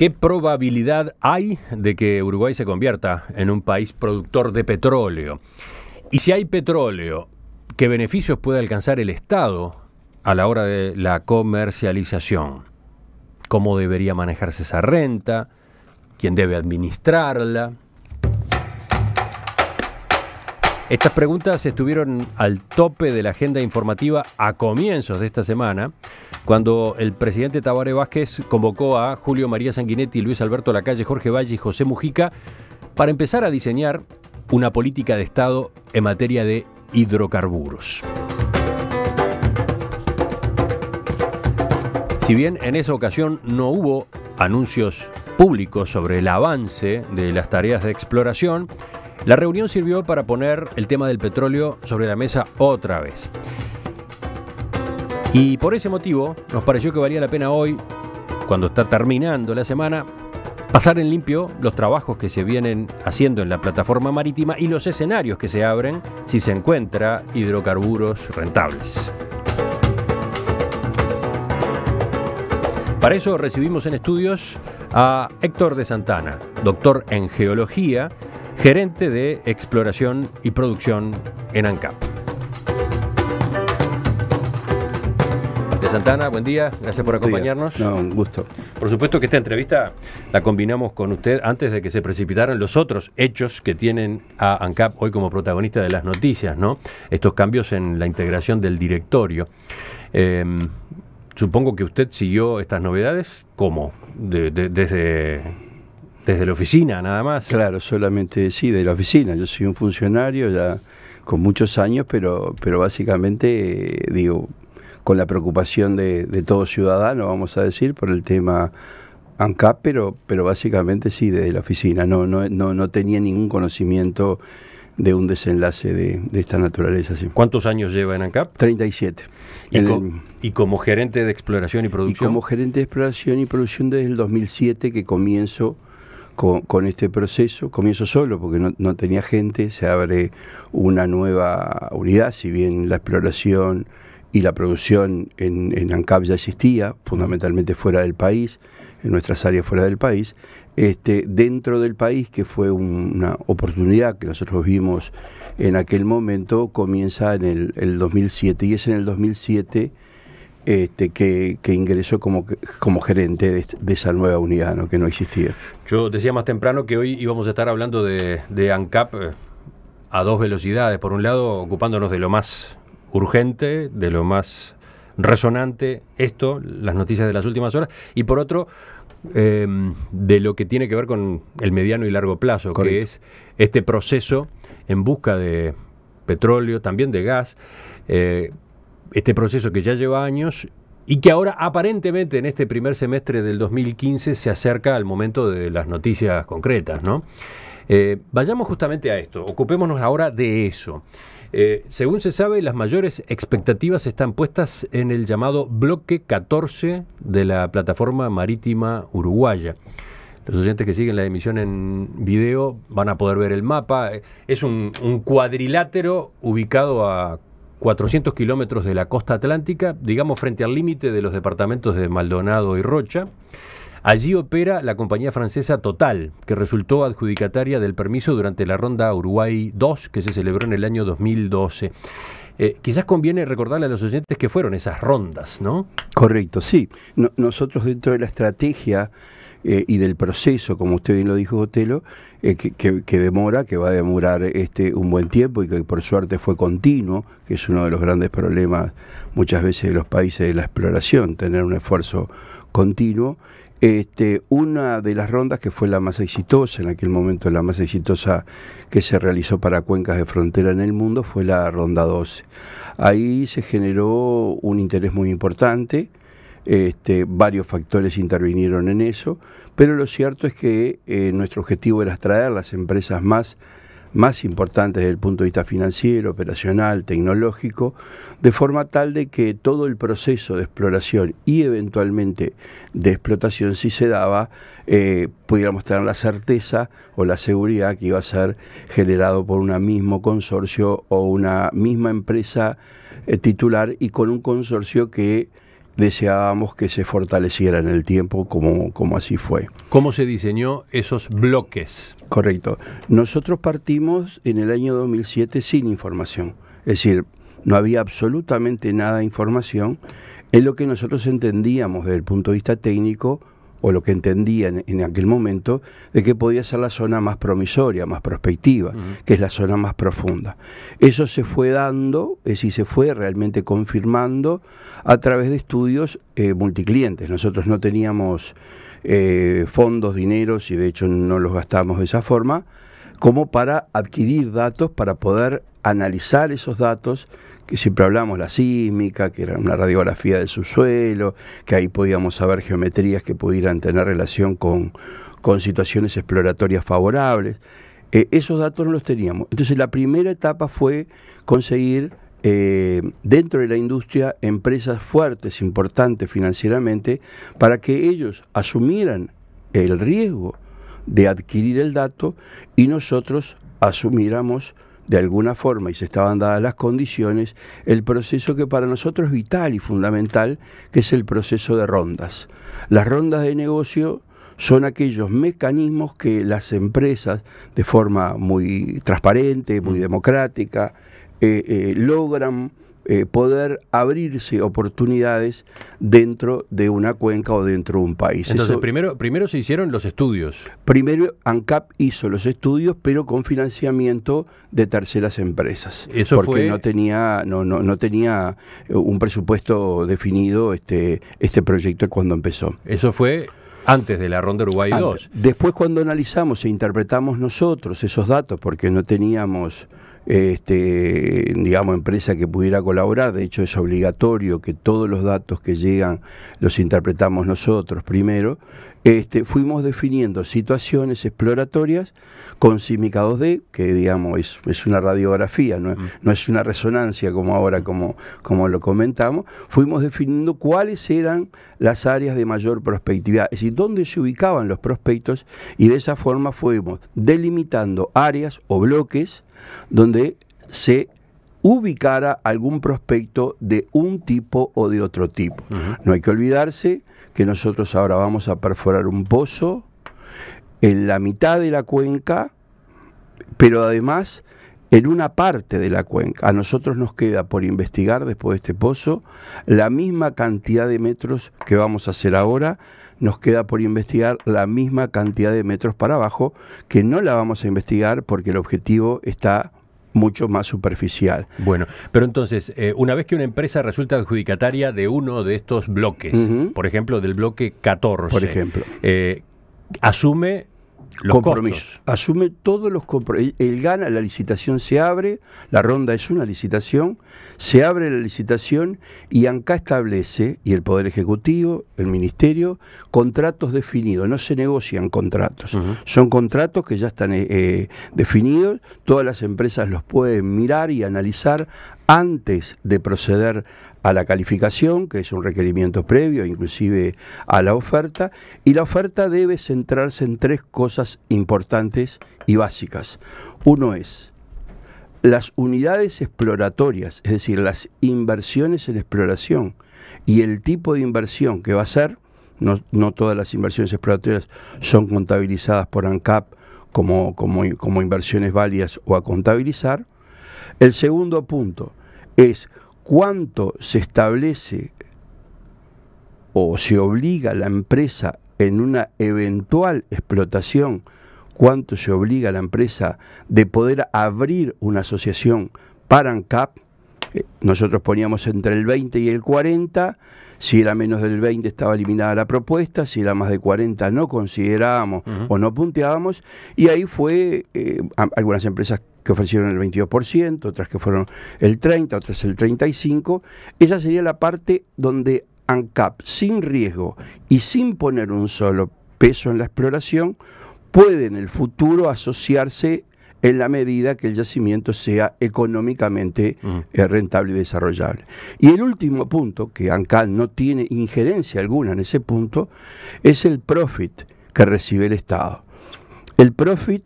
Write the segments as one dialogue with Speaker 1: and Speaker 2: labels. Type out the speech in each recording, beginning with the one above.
Speaker 1: ¿Qué probabilidad hay de que Uruguay se convierta en un país productor de petróleo? Y si hay petróleo, ¿qué beneficios puede alcanzar el Estado a la hora de la comercialización? ¿Cómo debería manejarse esa renta? ¿Quién debe administrarla? Estas preguntas estuvieron al tope de la agenda informativa a comienzos de esta semana, cuando el presidente Tabaré Vázquez convocó a Julio María Sanguinetti, Luis Alberto Lacalle, Jorge Valle y José Mujica para empezar a diseñar una política de Estado en materia de hidrocarburos. Si bien en esa ocasión no hubo anuncios públicos sobre el avance de las tareas de exploración, la reunión sirvió para poner el tema del petróleo sobre la mesa otra vez. Y por ese motivo nos pareció que valía la pena hoy, cuando está terminando la semana, pasar en limpio los trabajos que se vienen haciendo en la plataforma marítima y los escenarios que se abren si se encuentra hidrocarburos rentables. Para eso recibimos en estudios a Héctor de Santana, doctor en geología, gerente de exploración y producción en ANCAP. De Santana, buen día, gracias por acompañarnos. un gusto. Por supuesto que esta entrevista la combinamos con usted antes de que se precipitaran los otros hechos que tienen a ANCAP hoy como protagonista de las noticias, ¿no? Estos cambios en la integración del directorio. Em, supongo que usted siguió estas novedades, ¿cómo? desde
Speaker 2: desde la oficina nada más. Claro, solamente sí, de la oficina. Yo soy un funcionario ya con muchos años, pero, pero básicamente, eh, digo, con la preocupación de, todo ciudadano, vamos a decir, por el tema ANCAP, pero, pero básicamente sí, desde la oficina. No, no, no, tenía ningún conocimiento de un desenlace de, esta naturaleza. ¿Cuántos años lleva en ANCAP? 37. ¿Y, ¿Y, como gerente de exploración y producción? Y como gerente de exploración y producción desde el 2007 que comienzo con, este proceso. Comienzo solo porque no, tenía gente, se abre una nueva unidad, si bien la exploración y la producción en, ANCAP ya existía, fundamentalmente fuera del país, en nuestras áreas fuera del país, este, dentro del país, que fue una oportunidad que nosotros vimos en aquel momento, comienza en el, el 2007 y es en el 2007 este, que, ingresó como, como gerente de, esa nueva unidad que no existía.
Speaker 1: Yo decía más temprano que hoy íbamos a estar hablando de, ANCAP eh, a dos velocidades. Por un lado, ocupándonos de lo más urgente, de lo más resonante, esto, las noticias de las últimas horas, y por otro, em, de lo que tiene que ver con el mediano y largo plazo, que es este proceso en busca de petróleo, también de gas, eh, este proceso que ya lleva años y que ahora aparentemente en este primer semestre del 2015 se acerca al momento de las noticias concretas, ¿no? Eh, vayamos justamente a esto, ocupémonos ahora de eso. Eh, según se sabe, las mayores expectativas están puestas en el llamado bloque 14 de la plataforma marítima uruguaya. Los oyentes que siguen la emisión en video van a poder ver el mapa. Es un, un cuadrilátero ubicado a 400 kilómetros de la costa atlántica, digamos frente al límite de los departamentos de Maldonado y Rocha. Allí opera la compañía francesa Total, que resultó adjudicataria del permiso durante la ronda Uruguay 2, que se celebró en el año 2012. Eh, quizás conviene recordarle a los oyentes que fueron
Speaker 2: esas rondas, ¿no? Correcto, sí. nosotros dentro de la estrategia eh, y del proceso, como usted bien lo dijo, Otelo, eh, que, demora, que va a demorar este, un buen tiempo y que por suerte fue continuo, que es uno de los grandes problemas muchas veces de los países de la exploración, tener un esfuerzo continuo. Este, una de las rondas que fue la más exitosa, en aquel momento la más exitosa que se realizó para cuencas de frontera en el mundo, fue la ronda 12. Ahí se generó un interés muy importante este, varios factores intervinieron en eso, pero lo cierto es que eh, nuestro objetivo era extraer las empresas más, más importantes desde el punto de vista financiero, operacional, tecnológico, de forma tal de que todo el proceso de exploración y eventualmente de explotación, si se daba, eh, pudiéramos tener la certeza o la seguridad que iba a ser generado por un mismo consorcio o una misma empresa eh, titular y con un consorcio que deseábamos que se fortaleciera en el tiempo como, como así fue.
Speaker 1: ¿Cómo se diseñó esos bloques?
Speaker 2: Correcto. Nosotros partimos en el año 2007 sin información, es decir, no había absolutamente nada de información, es lo que nosotros entendíamos desde el punto de vista técnico o lo que entendían en aquel momento, de que podía ser la zona más promisoria, más prospectiva, que es la zona más profunda. Eso se fue dando, es decir, se fue realmente confirmando a través de estudios eh, multiclientes. Nosotros no teníamos eh, fondos, dineros, y de hecho no los gastamos de esa forma, como para adquirir datos, para poder analizar esos datos que siempre hablamos, la sísmica, que era una radiografía del subsuelo, que ahí podíamos saber geometrías que pudieran tener relación con, con situaciones exploratorias favorables. Eh, esos datos no los teníamos. Entonces la primera etapa fue conseguir eh, dentro de la industria empresas fuertes, importantes financieramente, para que ellos asumieran el riesgo de adquirir el dato y nosotros asumiéramos de alguna forma y se estaban dadas las condiciones, el proceso que para nosotros es vital y fundamental, que es el proceso de rondas. Las rondas de negocio son aquellos mecanismos que las empresas, de forma muy transparente, muy mm. democrática, eh, eh, logran eh, poder abrirse oportunidades dentro de una cuenca o dentro de un país. Entonces,
Speaker 1: primero, primero se hicieron los estudios.
Speaker 2: Primero ANCAP hizo los estudios, pero con financiamiento de terceras empresas. Eso porque no tenía, no, no, no tenía eh, un presupuesto definido este, este proyecto cuando empezó.
Speaker 1: Eso fue antes de la Ronda Uruguay 2.
Speaker 2: Después cuando analizamos e interpretamos nosotros esos datos, porque no teníamos este, digamos, empresa que pudiera colaborar. De hecho, es obligatorio que todos los datos que llegan los interpretamos nosotros primero este, fuimos definiendo situaciones exploratorias con Simica 2D, que digamos es, una radiografía, mm. no, es una resonancia como ahora, mm. como, como lo comentamos, fuimos definiendo cuáles eran las áreas de mayor prospectividad, es decir, dónde se ubicaban los prospectos y de esa forma fuimos delimitando áreas o bloques donde se ubicara algún prospecto de un tipo o de otro tipo. No hay que olvidarse que nosotros ahora vamos a perforar un pozo en la mitad de la cuenca, pero además en una parte de la cuenca. A nosotros nos queda por investigar después de este pozo la misma cantidad de metros que vamos a hacer ahora, nos queda por investigar la misma cantidad de metros para abajo, que no la vamos a investigar porque el objetivo está mucho más superficial. Bueno,
Speaker 1: pero entonces, eh, una vez que una empresa resulta adjudicataria de uno de estos bloques, por ejemplo, del bloque 14, por ejemplo,
Speaker 2: eh, asume
Speaker 1: los compromisos.
Speaker 2: Asume todos los compromisos. gana, la licitación se abre, la ronda es una licitación, se abre la licitación y ANCA establece, y el Poder Ejecutivo, el Ministerio, contratos definidos. No se negocian contratos. Son contratos que ya están eh, eh, definidos. Todas las empresas los pueden mirar y analizar antes de proceder a la calificación, que es un requerimiento previo, inclusive a la oferta, y la oferta debe centrarse en tres cosas importantes y básicas. Uno es las unidades exploratorias, es decir, las inversiones en exploración y el tipo de inversión que va a ser, no, todas las inversiones exploratorias son contabilizadas por ANCAP como, como inversiones válidas o a contabilizar. El segundo punto es cuánto se establece o se obliga a la empresa en una eventual explotación, cuánto se obliga a la empresa de poder abrir una asociación para ANCAP, eh, nosotros poníamos entre el 20 y el 40, si era menos del 20 estaba eliminada la propuesta, si era más de 40 no considerábamos o no punteábamos, y ahí fue eh, algunas empresas que ofrecieron el 22%, otras que fueron el 30, otras el 35. Esa sería la parte donde ANCAP, sin riesgo y sin poner un solo peso en la exploración, puede en el futuro asociarse en la medida que el yacimiento sea económicamente eh, rentable y desarrollable. Y el último punto, que ANCAL no tiene injerencia alguna en ese punto, es el profit que recibe el Estado. El profit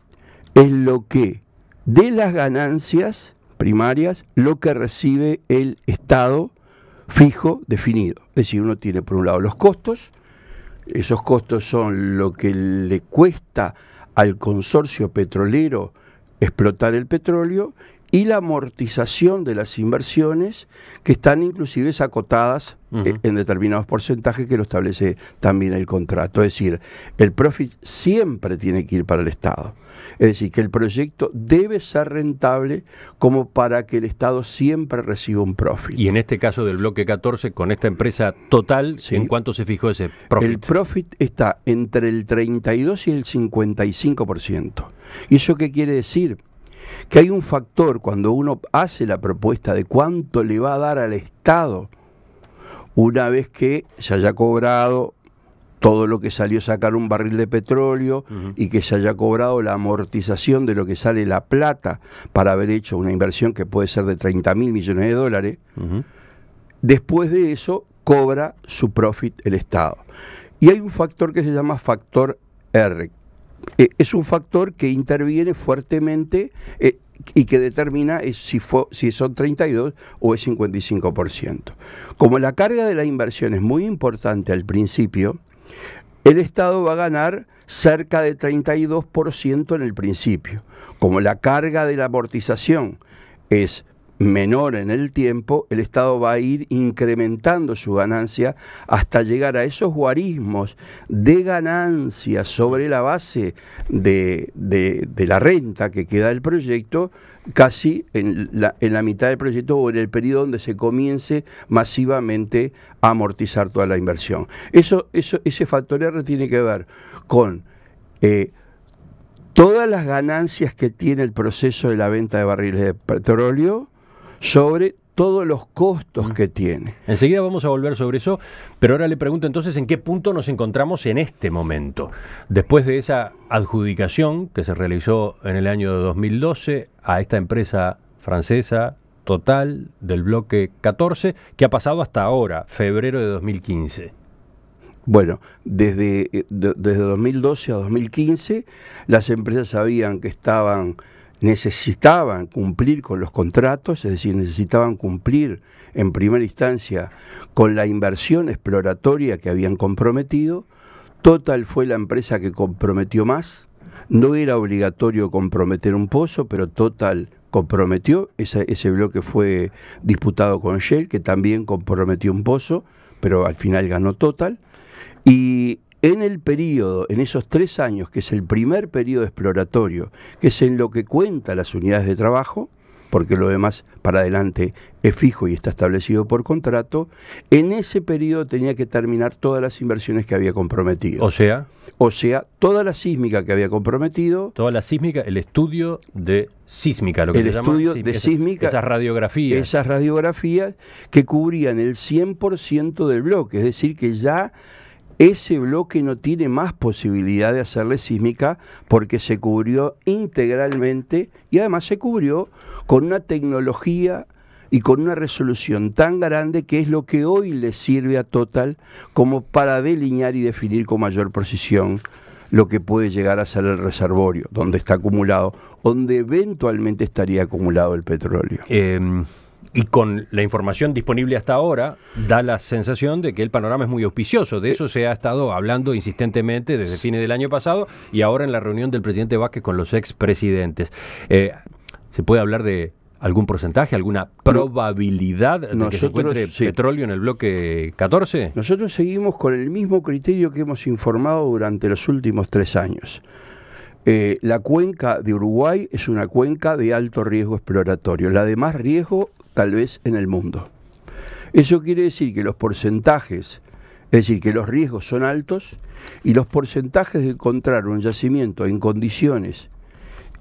Speaker 2: es lo que de las ganancias primarias, lo que recibe el Estado fijo definido. Es decir, uno tiene por un lado los costos, esos costos son lo que le cuesta al consorcio petrolero explotar el petróleo y la amortización de las inversiones que están inclusive acotadas eh, en determinados porcentajes que lo establece también el contrato. Es decir, el profit siempre tiene que ir para el Estado. Es decir, que el proyecto debe ser rentable como para que el Estado siempre reciba un profit.
Speaker 1: Y en este caso del bloque 14, con esta empresa total, ¿en cuánto se fijó ese
Speaker 2: profit? El profit está entre el 32 y el 55%. ¿Y eso qué quiere decir? que hay un factor cuando uno hace la propuesta de cuánto le va a dar al Estado una vez que se haya cobrado todo lo que salió sacar un barril de petróleo y que se haya cobrado la amortización de lo que sale la plata para haber hecho una inversión que puede ser de 30 mil millones de dólares, después de eso cobra su profit el Estado. Y hay un factor que se llama factor R, eh, es un factor que interviene fuertemente eh, y que determina eh, si, si son 32 o es 55%. Como la carga de la inversión es muy importante al principio, el Estado va a ganar cerca de 32% en el principio. Como la carga de la amortización es menor en el tiempo, el Estado va a ir incrementando su ganancia hasta llegar a esos guarismos de ganancia sobre la base de, la renta que queda del proyecto, casi en la, mitad del proyecto o en el periodo donde se comience masivamente a amortizar toda la inversión. ese factor R tiene que ver con... Eh, todas las ganancias que tiene el proceso de la venta de barriles de petróleo sobre todos los costos que tiene. Enseguida vamos
Speaker 1: a volver sobre eso, pero ahora le pregunto entonces en qué punto nos encontramos en este momento, después de esa adjudicación que se realizó en el año 2012 a esta empresa francesa total del bloque 14, que ha pasado hasta ahora,
Speaker 2: febrero de 2015. Bueno, desde, eh, desde 2012 a 2015 las empresas sabían que estaban necesitaban cumplir con los contratos, es decir, necesitaban cumplir en primera instancia con la inversión exploratoria que habían comprometido. Total fue la empresa que comprometió más. No era obligatorio comprometer un pozo, pero Total comprometió. Ese, bloque fue disputado con Shell, que también comprometió un pozo, pero al final ganó Total. Y en el periodo, en esos tres años, que es el primer periodo exploratorio, que es en lo que cuenta las unidades de trabajo, porque lo demás para adelante es fijo y está establecido por contrato, en ese periodo tenía que terminar todas las inversiones que había comprometido. O sea. O sea, toda la sísmica que había comprometido.
Speaker 1: Toda la sísmica, el estudio de sísmica, lo que el se llama. El estudio de sísmica. Esas
Speaker 2: radiografías. Esas radiografías que cubrían el 100% del bloque, es decir, que ya ese bloque no tiene más posibilidad de hacerle sísmica porque se cubrió integralmente y además se cubrió con una tecnología y con una resolución tan grande que es lo que hoy le sirve a Total como para delinear y definir con mayor precisión lo que puede llegar a ser el reservorio, donde está acumulado, donde eventualmente estaría acumulado el petróleo.
Speaker 1: Em, y con la información disponible hasta ahora, da la sensación de que el panorama es muy auspicioso. De eso se ha estado hablando insistentemente desde fines del año pasado y ahora en la reunión del presidente Vázquez con los expresidentes. Eh, ¿Se puede hablar de algún porcentaje, alguna probabilidad de que se encuentre petróleo en el bloque
Speaker 2: 14? Nosotros seguimos con el mismo criterio que hemos informado durante los últimos tres años. Eh, la cuenca de Uruguay es una cuenca de alto riesgo exploratorio, la de más riesgo tal vez en el mundo. Eso quiere decir que los porcentajes, es decir, que los riesgos son altos y los porcentajes de encontrar un yacimiento en condiciones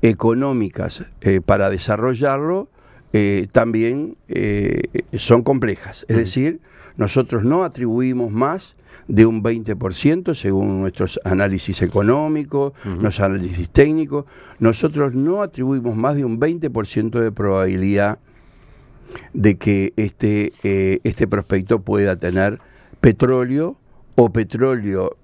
Speaker 2: económicas eh, para desarrollarlo eh, también eh, son complejas. Es decir, nosotros no atribuimos más de un 20% según nuestros análisis económicos, los nuestros análisis técnicos. Nosotros no atribuimos más de un 20% de probabilidad de que este, eh, este prospecto pueda tener petróleo o petróleo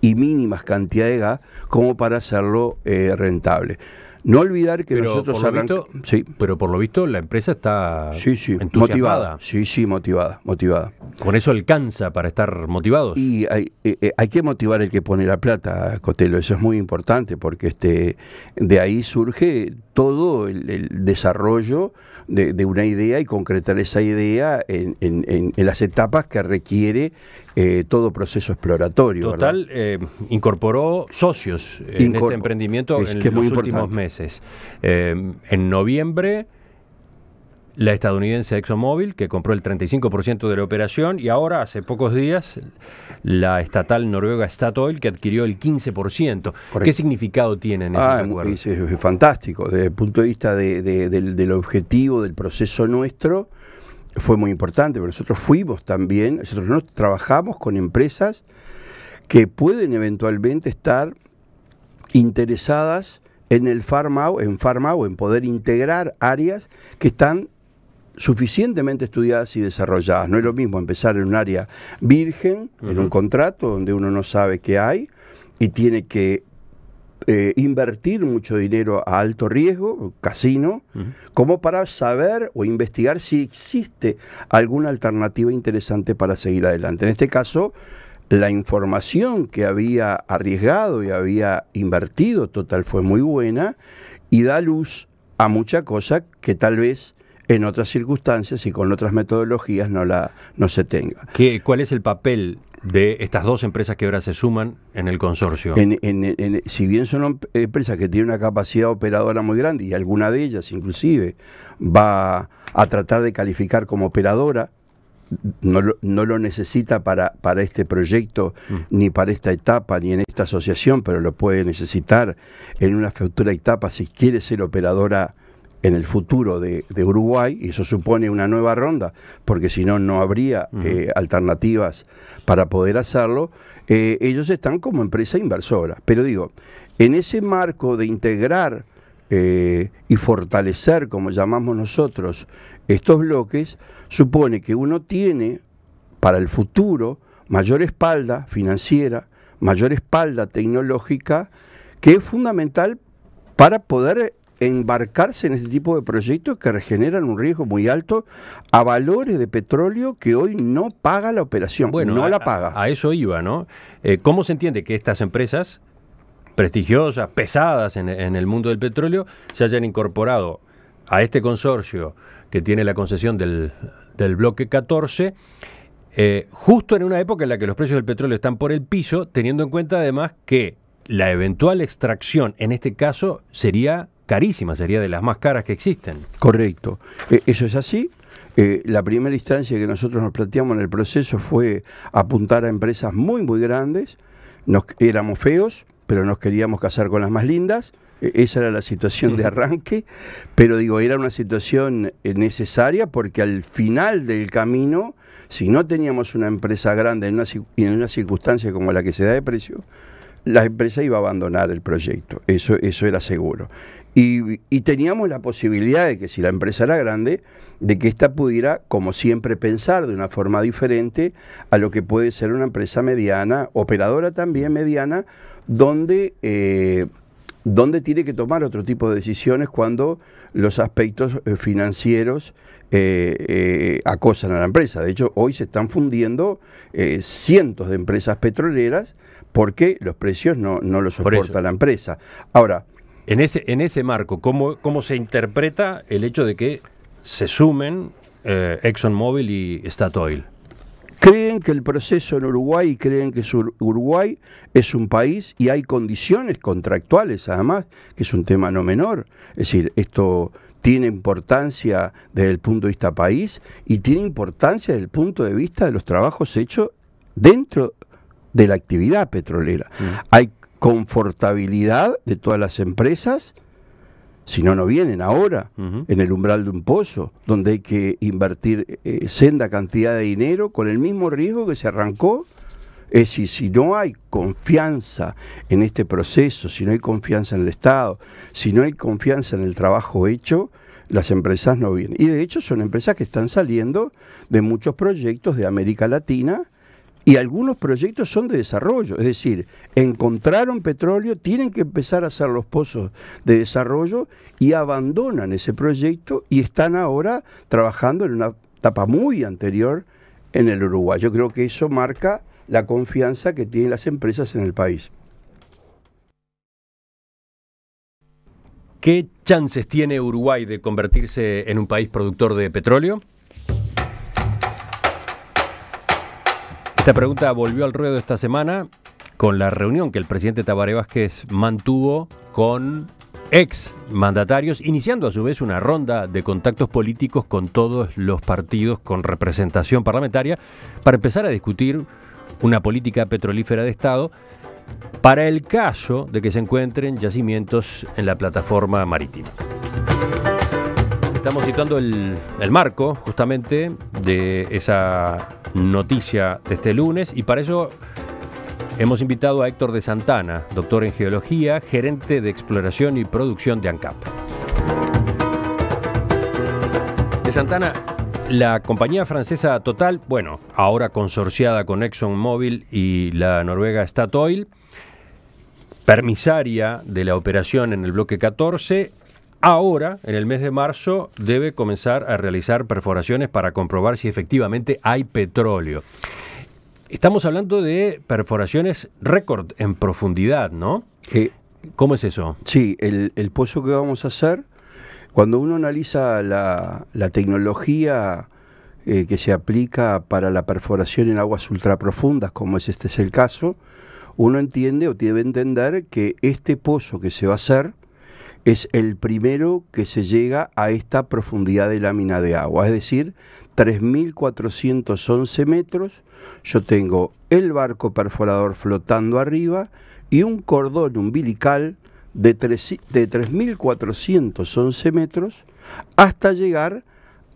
Speaker 2: y mínimas cantidades de gas como para hacerlo eh, rentable. No olvidar que nosotros arrancamos. Sí. Pero por lo visto la empresa está sí, sí. motivada. Sí, sí, motivada, motivada. ¿Con eso alcanza para estar motivados? Y hay, eh, hay, que motivar el que pone la plata, Cotelo. Eso es muy importante porque este, de ahí surge todo el, desarrollo de, una idea y concretar esa idea en, las etapas que requiere eh, todo proceso exploratorio. Total,
Speaker 1: eh, incorporó socios en este emprendimiento en los últimos meses. Eh, en noviembre la estadounidense ExxonMobil, que compró el 35% de la operación, y ahora, hace pocos días, la estatal noruega Statoil, que adquirió el 15%.
Speaker 2: ¿Qué significado tiene en ah, acuerdos? Es, fantástico. Desde el punto de vista del, objetivo, del proceso nuestro, fue muy importante, pero nosotros fuimos también, nosotros trabajamos con empresas que pueden eventualmente estar interesadas en el farm en farm out, en poder integrar áreas que están suficientemente estudiadas y desarrolladas. No es lo mismo empezar en un área virgen, en un contrato donde uno no sabe qué hay y tiene que eh, invertir mucho dinero a alto riesgo, casino, como para saber o investigar si existe alguna alternativa interesante para seguir adelante. En este caso, la información que había arriesgado y había invertido total fue muy buena y da luz a mucha cosa que tal vez en otras circunstancias y con otras metodologías no, la, no se tenga.
Speaker 1: ¿Cuál es el papel de estas dos empresas que ahora se suman en el consorcio?
Speaker 2: si bien son em, empresas que tienen una capacidad operadora muy grande y alguna de ellas inclusive va a tratar de calificar como operadora, no lo, no lo, necesita para, para este proyecto, mm. ni para esta etapa, ni en esta asociación, pero lo puede necesitar en una futura etapa si quiere ser operadora en el futuro de, Uruguay y eso supone una nueva ronda, porque si no, no habría eh, alternativas para poder hacerlo, eh, ellos están como empresa inversora. Pero digo, en ese marco de integrar eh, y fortalecer, como llamamos nosotros, estos bloques, supone que uno tiene para el futuro mayor espalda financiera, mayor espalda tecnológica, que es fundamental para poder embarcarse en este tipo de proyectos que generan un riesgo muy alto a valores de petróleo que hoy no paga la operación, bueno, no la paga.
Speaker 1: A eso iba, ¿no? Eh, ¿Cómo se entiende que estas empresas prestigiosas, pesadas en, el mundo del petróleo, se hayan incorporado a este consorcio que tiene la concesión del, bloque 14? Eh, justo en una época en la que los precios del petróleo están por el piso, teniendo en cuenta además que la eventual extracción, en este caso, sería carísima, sería de las más caras que existen.
Speaker 2: Correcto. Eh, eso es así. Eh, la primera instancia que nosotros nos planteamos en el proceso fue apuntar a empresas muy, muy grandes. Nos, éramos feos, pero nos queríamos casar con las más lindas. E, esa era la situación de arranque, pero digo, era una situación necesaria porque al final del camino, si no teníamos una empresa grande en una, en una circunstancia como la que se da de precio, la empresa iba a abandonar el proyecto, eso, eso era seguro. Y, teníamos la posibilidad de que si la empresa era grande, de que ésta pudiera, como siempre, pensar de una forma diferente a lo que puede ser una empresa mediana, operadora también mediana, donde, eh, donde tiene que tomar otro tipo de decisiones cuando los aspectos eh, financieros eh, acosan a la empresa. De hecho, hoy se están fundiendo cientos de empresas petroleras porque los precios no, no los soporta la empresa. Ahora, en ese, en
Speaker 1: ese marco, ¿cómo, ¿cómo se interpreta el hecho de que se sumen eh, ExxonMobil y Statoil?
Speaker 2: Creen que el proceso en Uruguay, creen que Uruguay es un país y hay condiciones contractuales, además, que es un tema no menor. Es decir, esto tiene importancia desde el punto de vista país y tiene importancia desde el punto de vista de los trabajos hechos dentro de la actividad petrolera. Mm. Hay confortabilidad de todas las empresas, si no, no vienen ahora, en el umbral de un pozo, donde hay que invertir eh, senda cantidad de dinero con el mismo riesgo que se arrancó. Es decir, si no hay confianza en este proceso, si no hay confianza en el Estado, si no hay confianza en el trabajo hecho, las empresas no vienen. Y de hecho son empresas que están saliendo de muchos proyectos de América Latina y algunos proyectos son de desarrollo, es decir, encontraron petróleo, tienen que empezar a hacer los pozos de desarrollo y abandonan ese proyecto y están ahora trabajando en una etapa muy anterior en el Uruguay. Yo creo que eso marca la confianza que tienen las empresas en el país.
Speaker 1: ¿Qué chances tiene Uruguay de convertirse en un país productor de petróleo? Esta pregunta volvió al ruedo esta semana con la reunión que el presidente Tabaré Vázquez mantuvo con ex mandatarios, iniciando a su vez una ronda de contactos políticos con todos los partidos con representación parlamentaria para empezar a discutir una política petrolífera de Estado para el caso de que se encuentren yacimientos en la plataforma marítima estamos citando el, marco justamente de esa noticia de este lunes y para eso hemos invitado a Héctor de Santana, doctor en geología, gerente de exploración y producción de ANCAP. De Santana, la compañía francesa Total, bueno, ahora consorciada con ExxonMobil y la noruega Statoil, permisaria de la operación en el bloque 14, ahora, en el mes de marzo, debe comenzar a realizar perforaciones para comprobar si efectivamente hay petróleo. Estamos hablando de perforaciones récord en profundidad, ¿no?
Speaker 2: ¿Cómo es eso? Sí, el, pozo que vamos a hacer, cuando uno analiza la, tecnología eh, que se aplica para la perforación en aguas ultraprofundas, como es este es el caso, uno entiende o debe entender que este pozo que se va a hacer, es el primero que se llega a esta profundidad de lámina de agua, es decir, 3.411 metros. Yo tengo el barco perforador flotando arriba y un cordón umbilical de 3.411 metros hasta llegar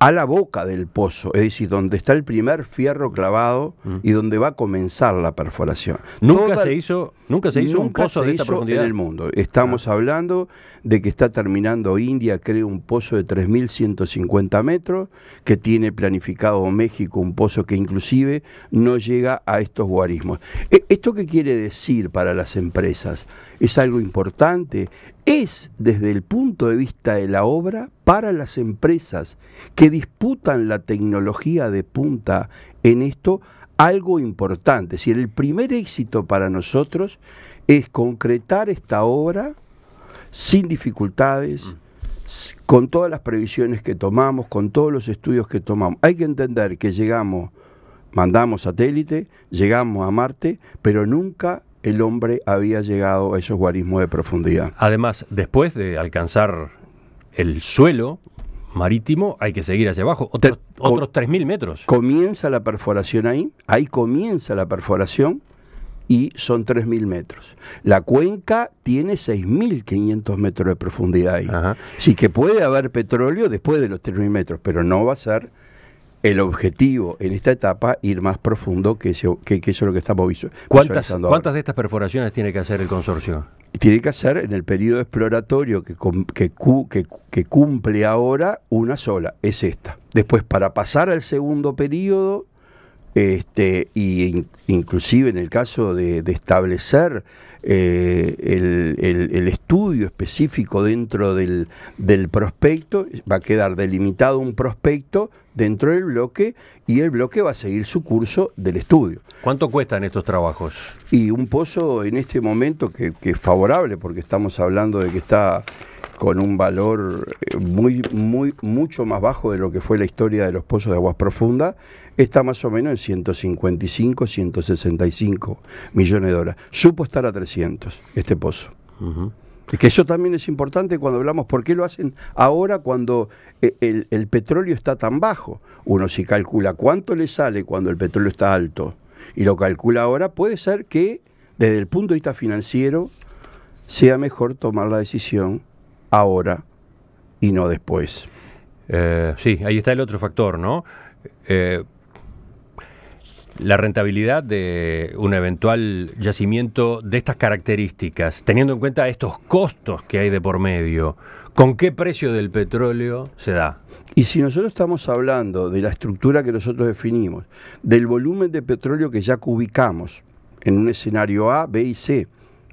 Speaker 2: a la boca del pozo, es decir, donde está el primer fierro clavado mm. y donde va a comenzar la perforación. Nunca se hizo, nunca se hizo un pozo de esta hizo en el mundo. Estamos ah. hablando de que está terminando India, creo un pozo de 3150 metros, que tiene planificado México un pozo que inclusive no llega a estos guarismos. E, ¿Esto qué quiere decir para las empresas? es algo importante, es desde el punto de vista de la obra para las empresas que disputan la tecnología de punta en esto algo importante. Es decir, el primer éxito para nosotros es concretar esta obra sin dificultades, con todas las previsiones que tomamos, con todos los estudios que tomamos. Hay que entender que llegamos, mandamos satélite, llegamos a Marte, pero nunca el hombre había llegado a esos guarismos de profundidad.
Speaker 1: Además, después de alcanzar el suelo marítimo, hay que seguir hacia abajo, otros, 3.000 metros.
Speaker 2: Comienza la perforación ahí, ahí comienza la perforación y son 3.000 metros. La cuenca tiene 6.500 metros de profundidad ahí. Así que puede haber petróleo después de los 3.000 metros, pero no va a ser el objetivo en esta etapa ir más profundo que, que, eso es lo que estamos viendo. ¿Cuántas,
Speaker 1: ¿cuántas de estas perforaciones tiene que hacer el consorcio?
Speaker 2: Tiene que hacer en el periodo exploratorio que, que, que cumple ahora una sola, es esta. Después, para pasar al segundo periodo, este, y inclusive en el caso de, establecer eh, el, estudio específico dentro del, prospecto, va a quedar delimitado un prospecto dentro del bloque y el bloque va a seguir su curso del estudio.
Speaker 1: ¿Cuánto cuestan estos trabajos?
Speaker 2: Y un pozo en este momento que es favorable porque estamos hablando de que está con un valor eh, muy, muy, mucho más bajo de lo que fue la historia de los pozos de aguas profundas, está más o menos en 155, 165 millones de dólares. Supo estar a 300 este pozo. Es Que eso también es importante cuando hablamos por qué lo hacen ahora cuando eh, el, petróleo está tan bajo. Uno si calcula cuánto le sale cuando el petróleo está alto y lo calcula ahora, puede ser que desde el punto de vista financiero sea mejor tomar la decisión ahora y no después. Eh,
Speaker 1: sí, ahí está el otro factor, ¿no? Eh, la rentabilidad de un eventual yacimiento de estas características, teniendo en cuenta estos costos que hay de por medio, ¿con qué precio del petróleo se da?
Speaker 2: Y si nosotros estamos hablando de la estructura que nosotros definimos, del volumen de petróleo que ya cubicamos en un escenario A, B y C,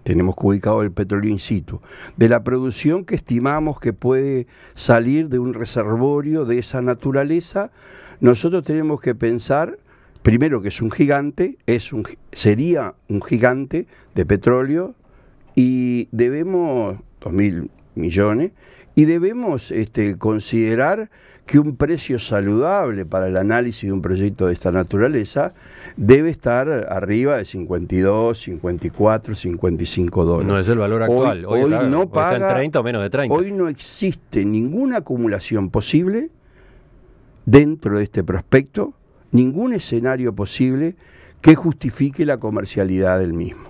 Speaker 2: tenemos ubicado el petróleo in situ, de la producción que estimamos que puede salir de un reservorio de esa naturaleza, nosotros tenemos que pensar primero que es un gigante, es un, sería un gigante de petróleo y debemos, 2.000 millones, y debemos este, considerar que un precio saludable para el análisis de un proyecto de esta naturaleza debe estar arriba de 52, 54, 55 dólares. No es el valor actual. Hoy, no paga, menos Hoy no existe ninguna acumulación posible dentro de este prospecto, ningún escenario posible que justifique la comercialidad del mismo.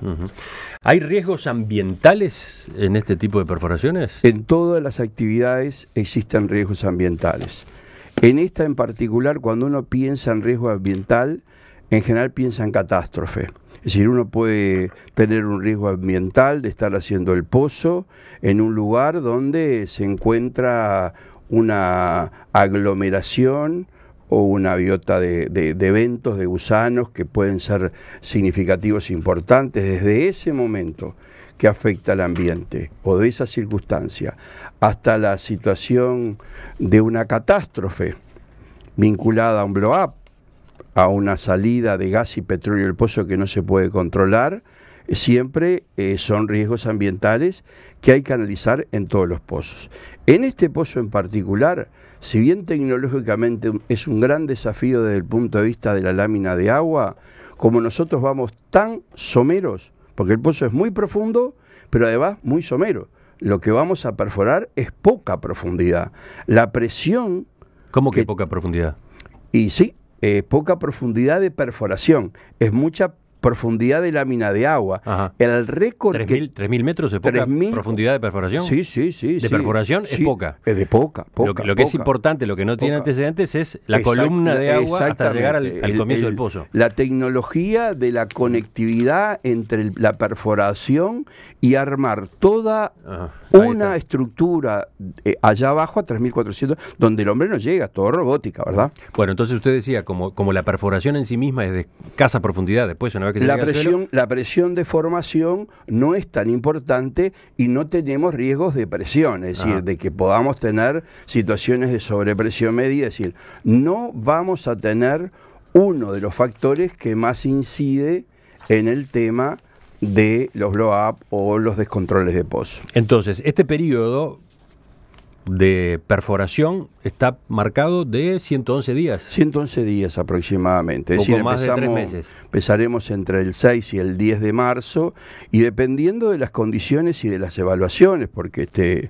Speaker 2: ¿Hay riesgos ambientales en este tipo de perforaciones? En todas las actividades existen riesgos ambientales. En esta en particular, cuando uno piensa en riesgo ambiental, en general piensa en catástrofe. Es decir, uno puede tener un riesgo ambiental de estar haciendo el pozo en un lugar donde se encuentra una aglomeración o una biota de, eventos de gusanos que pueden ser significativos, e importantes, desde ese momento que afecta al ambiente o de esa circunstancia hasta la situación de una catástrofe vinculada a un blow-up, a una salida de gas y petróleo del pozo que no se puede controlar, siempre eh, son riesgos ambientales que hay que analizar en todos los pozos. En este pozo en particular, si bien tecnológicamente es un gran desafío desde el punto de vista de la lámina de agua, como nosotros vamos tan someros, porque el pozo es muy profundo, pero además muy somero, lo que vamos a perforar es poca profundidad. La presión... ¿Cómo que, poca profundidad? Y sí, poca profundidad de perforación, es mucha profundidad de lámina de agua. El récord. 3.000 metros es poca profundidad
Speaker 1: de perforación. Sí, sí, sí. De perforación es poca. Es de poca, poca. Lo, que, es importante, lo que no tiene antecedentes es la columna de agua hasta llegar al, comienzo del pozo.
Speaker 2: La tecnología de la conectividad entre la perforación y armar toda una estructura eh, allá abajo a 3.400, donde el hombre
Speaker 1: no llega, todo robótica, ¿verdad? Bueno, entonces usted decía, como, como la perforación en sí misma es de escasa profundidad, después una vez la presión,
Speaker 2: la presión de formación no es tan importante y no tenemos riesgos de presión, es decir, de que podamos tener situaciones de sobrepresión media, es decir, no vamos a tener uno de los factores que más incide en el tema de los blow-up o los descontroles de pozo.
Speaker 1: Entonces, este periodo de perforación
Speaker 2: está marcado de 111 días. 111 días aproximadamente. Es más meses. Empezaremos entre el 6 y el 10 de marzo y dependiendo de las condiciones y de las evaluaciones, porque este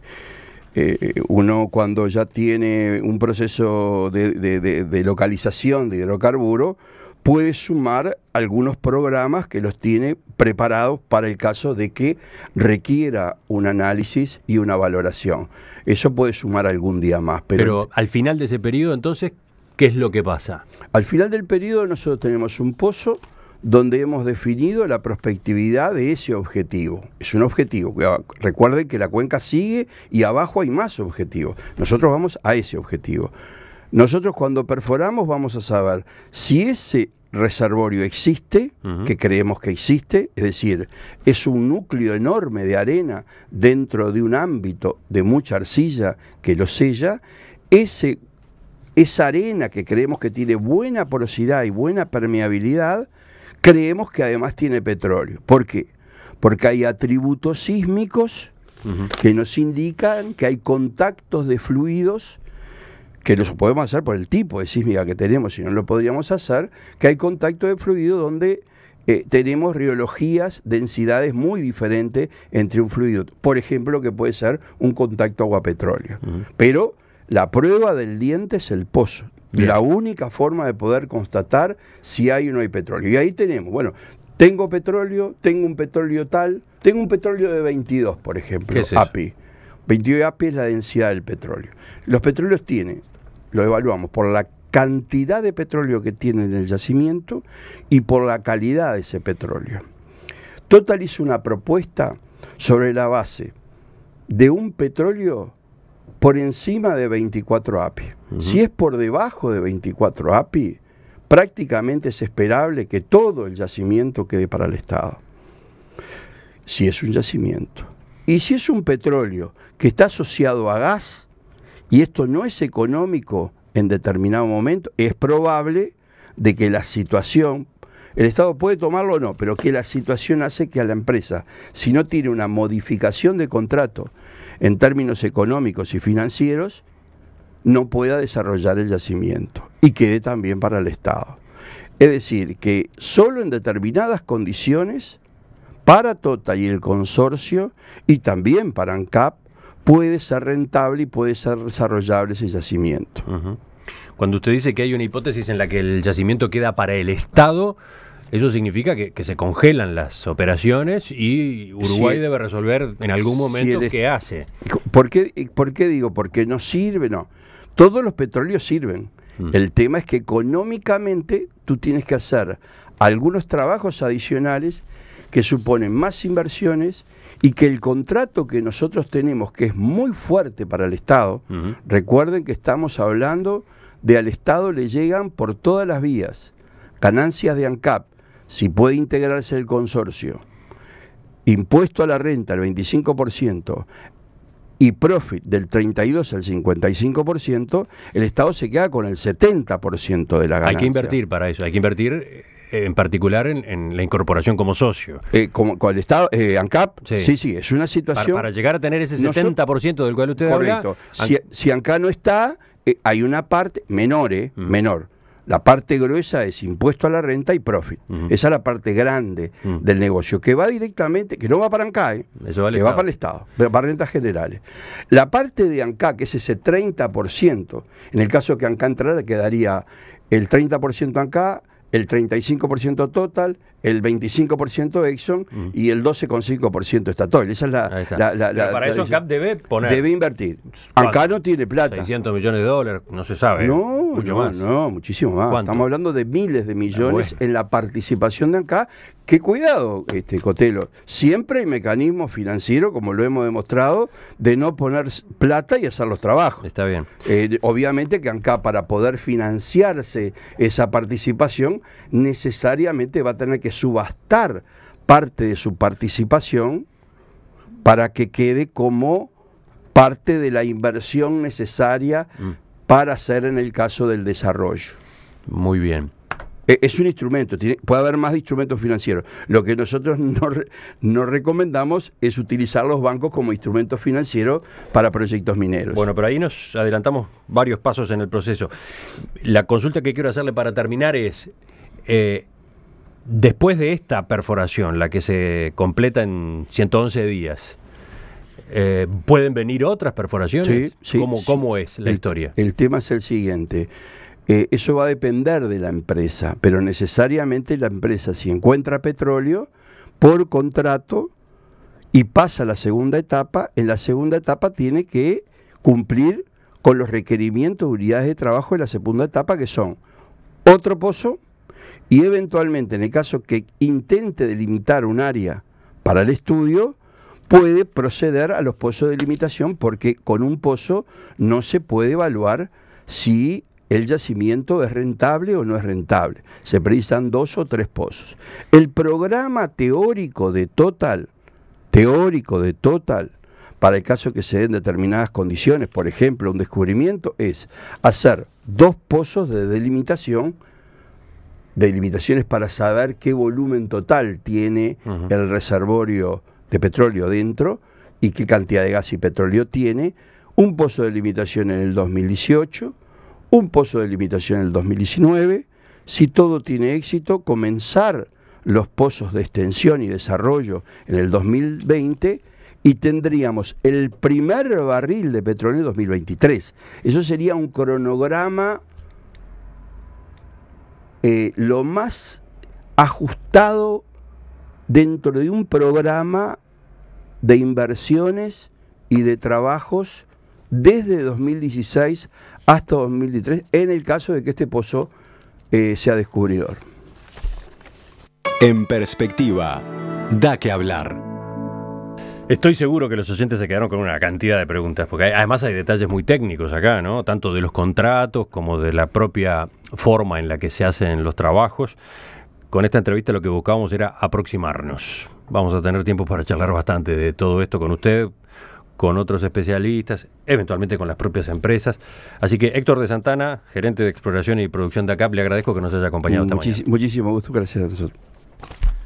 Speaker 2: eh, uno cuando ya tiene un proceso de, de, localización de hidrocarburo, puede sumar algunos programas que los tiene preparados para el caso de que requiera un análisis y una valoración. Eso puede sumar algún día más. Pero,
Speaker 1: al final de ese periodo, entonces, ¿qué es lo que pasa?
Speaker 2: Al final del periodo nosotros tenemos un pozo donde hemos definido la prospectividad de ese objetivo. Es un objetivo. Ah, recuerden que la cuenca sigue y abajo hay más objetivos. Nosotros vamos a ese objetivo. Nosotros cuando perforamos vamos a saber si ese reservorio existe, que creemos que existe, es decir, es un núcleo enorme de arena dentro de un ámbito de mucha arcilla que lo sella, ese, esa arena que creemos que tiene buena porosidad y buena permeabilidad, creemos que además tiene petróleo. ¿Por qué? Porque hay atributos sísmicos que nos indican que hay contactos de fluidos que no lo podemos hacer por el tipo de sísmica que tenemos, sino no lo podríamos hacer, que hay contacto de fluido donde eh, tenemos riologías, densidades muy diferentes entre un fluido. Por ejemplo, que puede ser un contacto agua-petróleo. Pero la prueba del diente es el pozo. La única forma de poder constatar si hay o no hay petróleo. Y ahí tenemos, bueno, tengo petróleo, tengo un petróleo tal, tengo un petróleo de 22, por ejemplo, API. 22 API es la densidad del petróleo. Los petróleos tienen lo evaluamos por la cantidad de petróleo que tiene en el yacimiento y por la calidad de ese petróleo. Total una propuesta sobre la base de un petróleo por encima de 24 API. Si es por debajo de 24 API, prácticamente es esperable que todo el yacimiento quede para el Estado. Si es un yacimiento. Y si es un petróleo que está asociado a gas, y esto no es económico en determinado momento, es probable de que la situación, el Estado puede tomarlo o no, pero que la situación hace que a la empresa, si no tiene una modificación de contrato en términos económicos y financieros, no pueda desarrollar el yacimiento y quede también para el Estado. Es decir, que solo en determinadas condiciones, para Tota y el consorcio, y también para ANCAP, puede ser rentable y puede ser desarrollable ese yacimiento.
Speaker 1: Cuando usted dice que hay una hipótesis en la que el yacimiento queda para el Estado, eso significa que, se congelan las operaciones y Uruguay debe resolver en algún momento qué hace.
Speaker 2: ¿Por qué, ¿Por qué digo? Porque no sirve, no. Todos los petróleos sirven. Mm. El tema es que económicamente tú tienes que hacer algunos trabajos adicionales que suponen más inversiones y que el contrato que nosotros tenemos, que es muy fuerte para el Estado, recuerden que estamos hablando de al Estado le llegan por todas las vías, ganancias de ANCAP, si puede integrarse el consorcio, impuesto a la renta el 25%, y profit del 32 al 55%, el Estado se queda con el 70% de la ganancia. Hay que invertir para
Speaker 1: eso, hay que invertir en particular
Speaker 2: en, la incorporación como socio. Eh, como, con el Estado, eh, ANCAP, sí. sí. es una situación... Para, llegar a tener ese
Speaker 1: 70% del cual usted Correcto.
Speaker 2: Si, Anca ANCAP no está, eh, hay una parte menor, eh. menor. La parte gruesa es impuesto a la renta y profit. Esa es la parte grande del negocio, que va directamente, que no va para ANCAE, que va para el Estado, para rentas generales. La parte de ANCAP, que es ese 30%, en el caso que ANCA entrara, quedaría el 30% ANCAP el 35% total, el 25% Exxon mm. y el 12,5% Statoil. Esa es la. para eso CAP
Speaker 1: debe poner. Debe
Speaker 2: invertir. Acá no tiene plata. 600 millones de dólares, no se sabe. No, mucho más. No, muchísimo más. Estamos hablando de miles de millones en la participación de acá. Qué cuidado, este Cotelo. Siempre hay mecanismos financieros, como lo hemos demostrado, de no poner plata y hacer los trabajos. Está bien. Eh, obviamente que ANCAP para poder financiarse esa participación necesariamente va a tener que subastar parte de su participación para que quede como parte de la inversión necesaria mm. para hacer en el caso del desarrollo. Muy bien. E, es un instrumento, puede haber más instrumentos financieros. Lo que nosotros no, recomendamos es utilizar los bancos como instrumentos financieros para proyectos mineros. Bueno, pero ahí nos adelantamos varios pasos en el
Speaker 1: proceso. La consulta que quiero hacerle para terminar es, eh, Después de esta perforación, la que se completa en 111 días, eh, ¿pueden venir otras perforaciones? ¿Cómo,
Speaker 2: es la historia? El tema es el siguiente. Eh, eso va a depender de la empresa, pero necesariamente la empresa, si encuentra petróleo, por contrato y pasa a la segunda etapa, en la segunda etapa tiene que cumplir con los requerimientos de unidades de trabajo de la segunda etapa, que son otro pozo, y eventualmente en el caso que intente delimitar un área para el estudio, puede proceder a los pozos de limitación porque con un pozo no se puede evaluar si el yacimiento es rentable o no es rentable. Se precisan dos o tres pozos. El programa teórico de Total, teórico de Total, para el caso que se den determinadas condiciones, por ejemplo, un descubrimiento, es hacer dos pozos de delimitación de limitaciones para saber qué volumen total tiene el reservorio de petróleo dentro y qué cantidad de gas y petróleo tiene, un pozo de limitación en el 2018, un pozo de limitación en el 2019, si todo tiene éxito, comenzar los pozos de extensión y desarrollo en el 2020 y tendríamos el primer barril de petróleo en 2023. Eso sería un cronograma eh, lo más ajustado dentro de un programa de inversiones y de trabajos desde 2016 hasta 2013, en el caso de que este pozo eh, sea descubridor. En perspectiva, da que hablar. Estoy seguro que los
Speaker 1: oyentes se quedaron con una cantidad de preguntas, porque además hay detalles muy técnicos acá, ¿no? Tanto de los contratos como de la propia forma en la que se hacen los trabajos. Con esta entrevista lo que buscábamos era aproximarnos. Vamos a tener tiempo para charlar bastante de todo esto con usted, con otros especialistas, eventualmente con las propias empresas. Así que Héctor de Santana, gerente de exploración y producción de ACAP, le agradezco que nos haya acompañado
Speaker 2: Muchísimo gusto, gracias a nosotros.